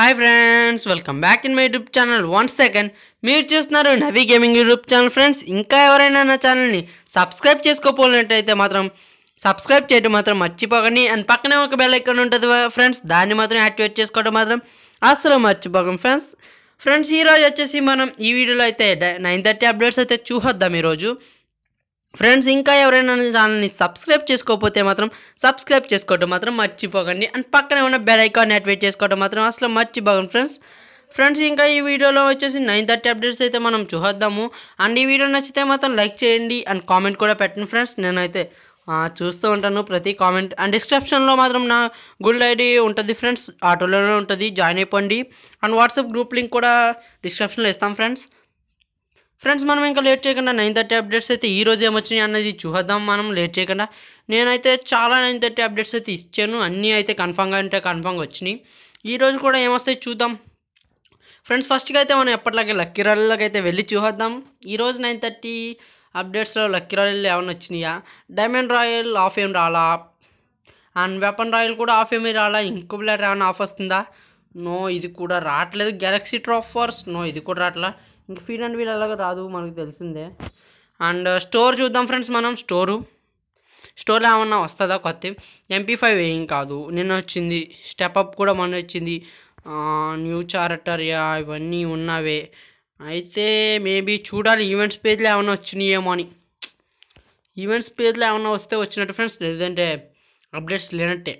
hi friends welcome back in my YouTube channel one second మీరు చూస్తున్నారు Navi gaming YouTube channel friends ఇంకా ఎవరైనా నా ఛానల్ని సబ్స్క్రైబ్ చేసుకోపోయినట్టయితే మాత్రం సబ్స్క్రైబ్ చేయడం మాత్రం మర్చిపోకండి అండ్ పక్కనే ఒక బెల్ ఎక్కడ ఉంటుంది ఫ్రెండ్స్ దాన్ని మాత్రం యాక్టివేట్ చేసుకోవడం మాత్రం అసలు మర్చిపోకం ఫ్రెండ్స్ ఫ్రెండ్స్ ఈరోజు వచ్చేసి మనం ఈ వీడియోలో అయితే నైన్ థర్టీ అప్డేట్స్ అయితే చూహొద్దాం ఈరోజు ఫ్రెండ్స్ ఇంకా ఎవరైనా ఛానల్ని సబ్స్క్రైబ్ చేసుకోకపోతే మాత్రం సబ్స్క్రైబ్ చేసుకోవడం మాత్రం మర్చిపోకండి అండ్ పక్కన ఉన్న బెల్ ఐకాన్ యాక్టివేట్ చేసుకోవడం మాత్రం అసలు మర్చిపోకండి ఫ్రెండ్స్ ఫ్రెండ్స్ ఇంకా ఈ వీడియోలో వచ్చేసి నైన్ థర్టీ అప్డేట్స్ అయితే మనం చూద్దాము అండ్ ఈ వీడియో నచ్చితే మాత్రం లైక్ చేయండి అండ్ కామెంట్ కూడా పెట్టండి ఫ్రెండ్స్ నేనైతే చూస్తూ ఉంటాను ప్రతి కామెంట్ అండ్ డిస్క్రిప్షన్లో మాత్రం నా గుడ్ ఐడి ఉంటుంది ఫ్రెండ్స్ ఆటోలోనే ఉంటుంది జాయిన్ అయిపోండి అండ్ వాట్సాప్ గ్రూప్ లింక్ కూడా డిస్క్రిప్షన్లో ఇస్తాం ఫ్రెండ్స్ ఫ్రెండ్స్ మనం ఇంకా లేట్ చేయకుండా నైన్ థర్టీ అప్డేట్స్ అయితే ఈ రోజు ఏమొచ్చినాయి అన్నది చూద్దాం మనం లేట్ చేయకుండా నేనైతే చాలా నైన్ థర్టీ అప్డేట్స్ అయితే ఇచ్చాను అన్నీ అయితే కన్ఫామ్గా అంటే కన్ఫామ్గా వచ్చినాయి ఈ రోజు కూడా ఏమొస్తాయి చూద్దాం ఫ్రెండ్స్ ఫస్ట్గా అయితే మనం ఎప్పటిలాగే లక్కీ రాళ్ళకి అయితే వెళ్ళి చూద్దాం ఈరోజు నైన్ థర్టీ అప్డేట్స్లో లక్కీ రాయల్లో ఏమైనా వచ్చినాయా డైమండ్ రాయల్ ఆఫ్ ఏం రాలా అండ్ వెపన్ రాయల్ కూడా ఆఫ్ ఏమీ రాలా ఇంకో ఏమైనా ఆఫ్ వస్తుందా నో ఇది కూడా రావట్లేదు గెలాక్సీ ట్రాఫర్స్ నో ఇది కూడా రావట్లా ఇంక ఫీడ్ అండ్ వీల్ అలాగ రాదు మనకు తెలిసిందే అండ్ స్టోర్ చూద్దాం ఫ్రెండ్స్ మనం స్టోరు స్టోర్లో ఏమన్నా వస్తుందా కొత్త ఎంపీ ఫైవ్ ఏం కాదు నిన్న వచ్చింది స్టెప్ అప్ కూడా మొన్న వచ్చింది న్యూ చారటర్ ఇవన్నీ ఉన్నవే అయితే మేబీ చూడాలి ఈవెంట్స్ పేజ్లో ఏమైనా వచ్చినాయేమో అని ఈవెంట్స్ పేజ్లో ఏమైనా వస్తే వచ్చినట్టు ఫ్రెండ్స్ లేదంటే అప్డేట్స్ లేనట్టే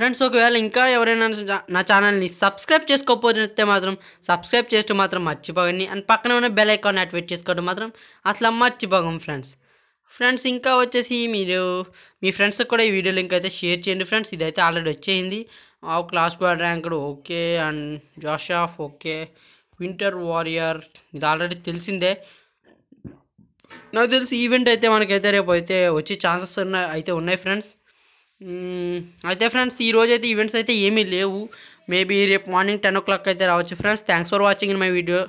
ఫ్రెండ్స్ ఒకవేళ ఇంకా ఎవరైనా నా ఛానల్ని సబ్స్క్రైబ్ చేసుకోకపోతే మాత్రం సబ్స్క్రైబ్ చేస్తూ మాత్రం మర్చిపోకండి అండ్ పక్కన ఉన్న బెల్ ఐకాన్ యాక్టివేట్ చేసుకోవడం మాత్రం అసలు మర్చిపోకం ఫ్రెండ్స్ ఫ్రెండ్స్ ఇంకా వచ్చేసి మీరు మీ ఫ్రెండ్స్కి కూడా ఈ వీడియో లింక్ అయితే షేర్ చేయండి ఫ్రెండ్స్ ఇదైతే ఆల్రెడీ ఆ క్లాస్ బాడ్ ర్యాంకుడు ఓకే అండ్ జోషాఫ్ ఓకే వింటర్ వారియర్ ఇది ఆల్రెడీ తెలిసిందే నాకు తెలిసి ఈవెంట్ అయితే మనకైతే రేపు అయితే వచ్చే ఛాన్సెస్ ఉన్నాయి అయితే ఉన్నాయి ఫ్రెండ్స్ అయితే ఫ్రెండ్స్ ఈ రోజు అయితే ఈవెంట్స్ అయితే ఏమీ లేవు మేబీ రేపు మార్నింగ్ టెన్ ఓ క్లాక్ అయితే రావచ్చు friends thanks for watching in my video